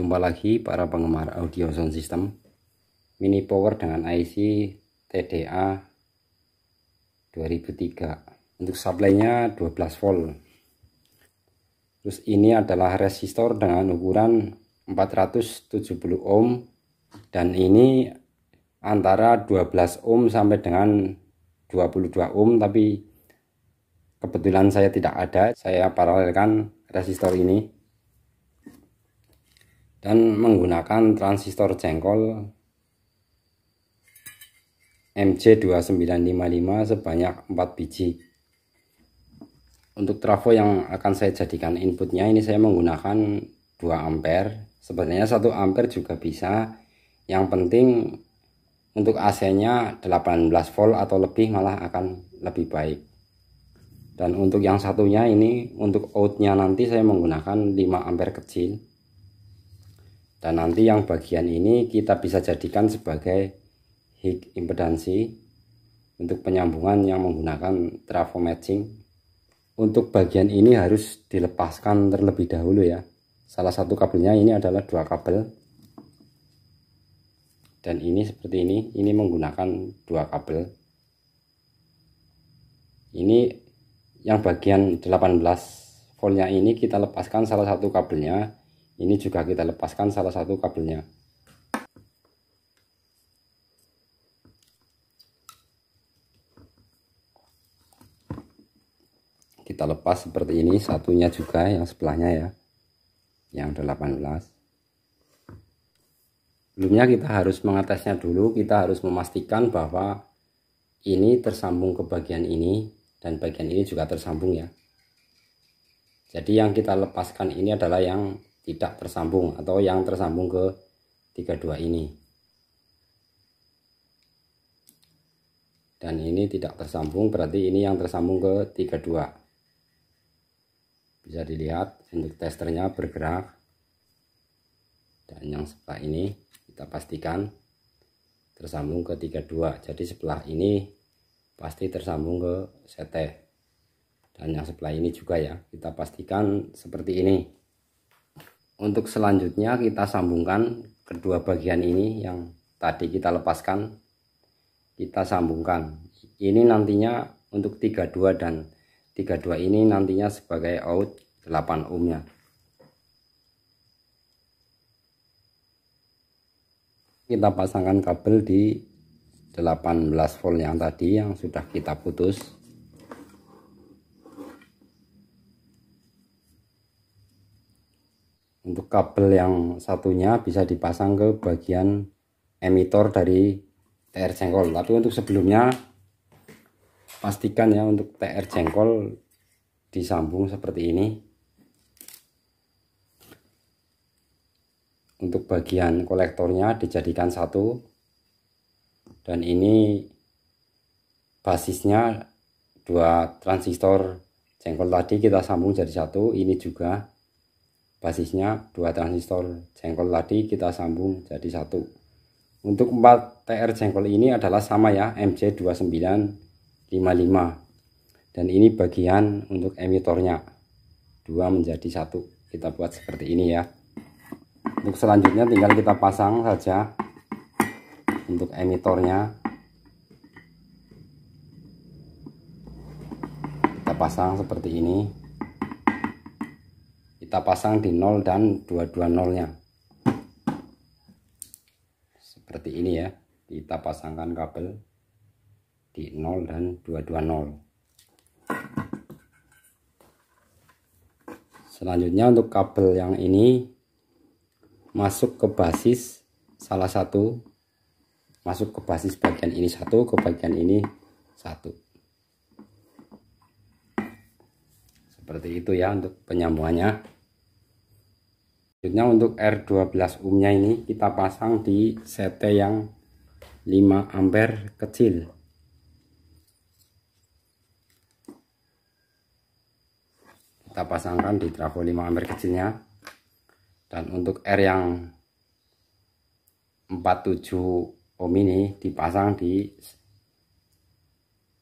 Jumpa lagi para penggemar audio sound system Mini Power dengan IC TDA 2003 Untuk supply-nya 12 volt Terus ini adalah resistor dengan ukuran 470 ohm Dan ini antara 12 ohm sampai dengan 22 ohm Tapi kebetulan saya tidak ada saya paralelkan resistor ini dan menggunakan transistor jengkol MC2955 sebanyak 4 biji untuk trafo yang akan saya jadikan inputnya ini saya menggunakan 2 ampere sebenarnya 1 ampere juga bisa yang penting untuk AC nya 18 volt atau lebih malah akan lebih baik dan untuk yang satunya ini untuk out nya nanti saya menggunakan 5 ampere kecil dan nanti yang bagian ini kita bisa jadikan sebagai hig impedansi untuk penyambungan yang menggunakan trafo matching untuk bagian ini harus dilepaskan terlebih dahulu ya salah satu kabelnya ini adalah dua kabel dan ini seperti ini ini menggunakan dua kabel ini yang bagian 18 voltnya ini kita lepaskan salah satu kabelnya ini juga kita lepaskan salah satu kabelnya. Kita lepas seperti ini, satunya juga yang sebelahnya ya. Yang 18. Sebelumnya kita harus mengatasnya dulu, kita harus memastikan bahwa ini tersambung ke bagian ini dan bagian ini juga tersambung ya. Jadi yang kita lepaskan ini adalah yang tidak tersambung atau yang tersambung ke 32 ini dan ini tidak tersambung berarti ini yang tersambung ke 32 bisa dilihat untuk testernya bergerak dan yang sebelah ini kita pastikan tersambung ke 32 jadi sebelah ini pasti tersambung ke CT dan yang sebelah ini juga ya kita pastikan seperti ini untuk selanjutnya kita sambungkan kedua bagian ini yang tadi kita lepaskan kita sambungkan ini nantinya untuk 32 dan 32 ini nantinya sebagai out 8 ohmnya kita pasangkan kabel di 18 volt yang tadi yang sudah kita putus kabel yang satunya bisa dipasang ke bagian emitor dari TR jengkol tapi untuk sebelumnya pastikan ya untuk TR jengkol disambung seperti ini untuk bagian kolektornya dijadikan satu dan ini basisnya dua transistor jengkol tadi kita sambung jadi satu ini juga basisnya dua transistor jengkol tadi kita sambung jadi satu untuk 4 TR jengkol ini adalah sama ya mc 2955 dan ini bagian untuk emitornya dua menjadi satu kita buat seperti ini ya untuk selanjutnya tinggal kita pasang saja untuk emitornya kita pasang seperti ini kita pasang di 0 dan 220 nya seperti ini ya kita pasangkan kabel di 0 dan 220 selanjutnya untuk kabel yang ini masuk ke basis salah satu masuk ke basis bagian ini satu ke bagian ini satu seperti itu ya untuk penyambungannya selanjutnya untuk R12 umnya ini kita pasang di CT yang 5 ampere kecil kita pasangkan di trafo 5 ampere kecilnya dan untuk R yang 47 ohm ini dipasang di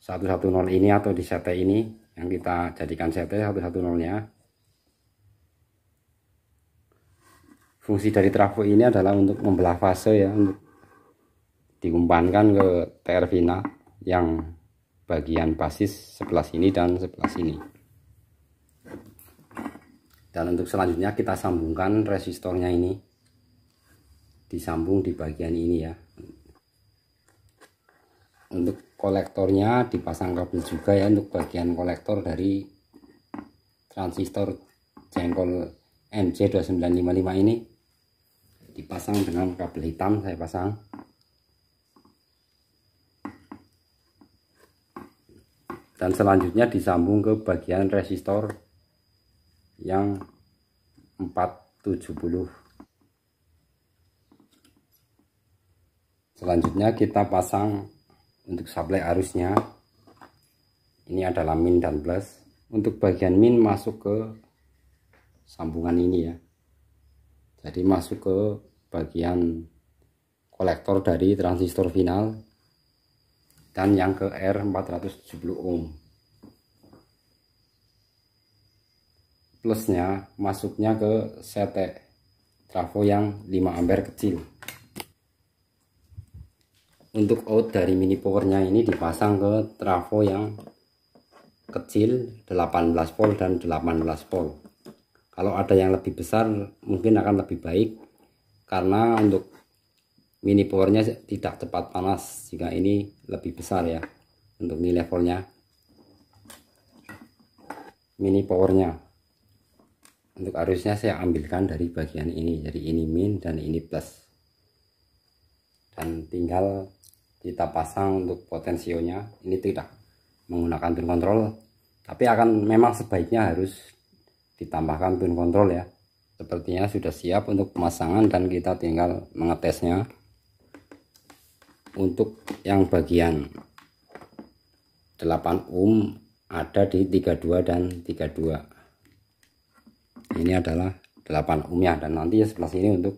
110 ini atau di CT ini yang kita jadikan CT 110 nya fungsi dari trafo ini adalah untuk membelah fase ya untuk diumpankan ke TR final yang bagian basis sebelah sini dan sebelah sini dan untuk selanjutnya kita sambungkan resistornya ini disambung di bagian ini ya untuk kolektornya dipasang kabel juga ya untuk bagian kolektor dari transistor jengkol MC2955 ini dipasang dengan kabel hitam saya pasang dan selanjutnya disambung ke bagian resistor yang 470 selanjutnya kita pasang untuk supply arusnya ini adalah min dan plus untuk bagian min masuk ke sambungan ini ya jadi masuk ke bagian kolektor dari transistor final dan yang ke R470 ohm plusnya masuknya ke CT trafo yang 5 ampere kecil untuk out dari mini powernya ini dipasang ke trafo yang kecil 18 volt dan 18 volt kalau ada yang lebih besar mungkin akan lebih baik karena untuk mini powernya tidak cepat panas jika ini lebih besar ya untuk ini levelnya mini powernya untuk arusnya saya ambilkan dari bagian ini jadi ini min dan ini plus dan tinggal kita pasang untuk potensionya ini tidak menggunakan pin control tapi akan memang sebaiknya harus ditambahkan pin kontrol ya sepertinya sudah siap untuk pemasangan dan kita tinggal mengetesnya untuk yang bagian 8 ohm ada di 32 dan 32 ini adalah 8 ohm ya dan nanti ya sebelah sini untuk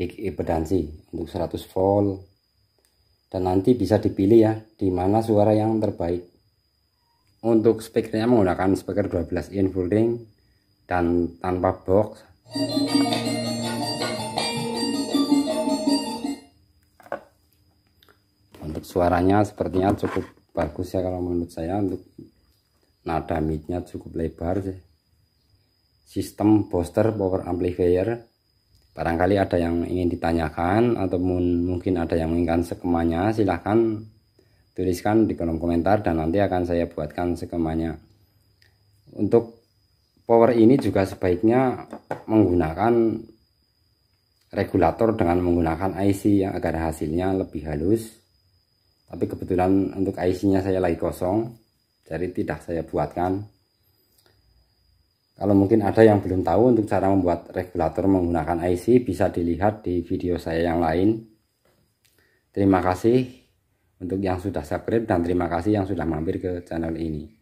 impedansi untuk 100 volt dan nanti bisa dipilih ya di mana suara yang terbaik untuk speakernya menggunakan speaker 12 in full ring dan tanpa box untuk suaranya sepertinya cukup bagus ya kalau menurut saya untuk nada midnya cukup lebar sih sistem booster power amplifier barangkali ada yang ingin ditanyakan ataupun mungkin ada yang menginginkan skemanya silahkan tuliskan di kolom komentar dan nanti akan saya buatkan skemanya untuk power ini juga sebaiknya menggunakan regulator dengan menggunakan IC ya agar hasilnya lebih halus tapi kebetulan untuk IC nya saya lagi kosong jadi tidak saya buatkan kalau mungkin ada yang belum tahu untuk cara membuat regulator menggunakan IC bisa dilihat di video saya yang lain terima kasih untuk yang sudah subscribe dan terima kasih yang sudah mampir ke channel ini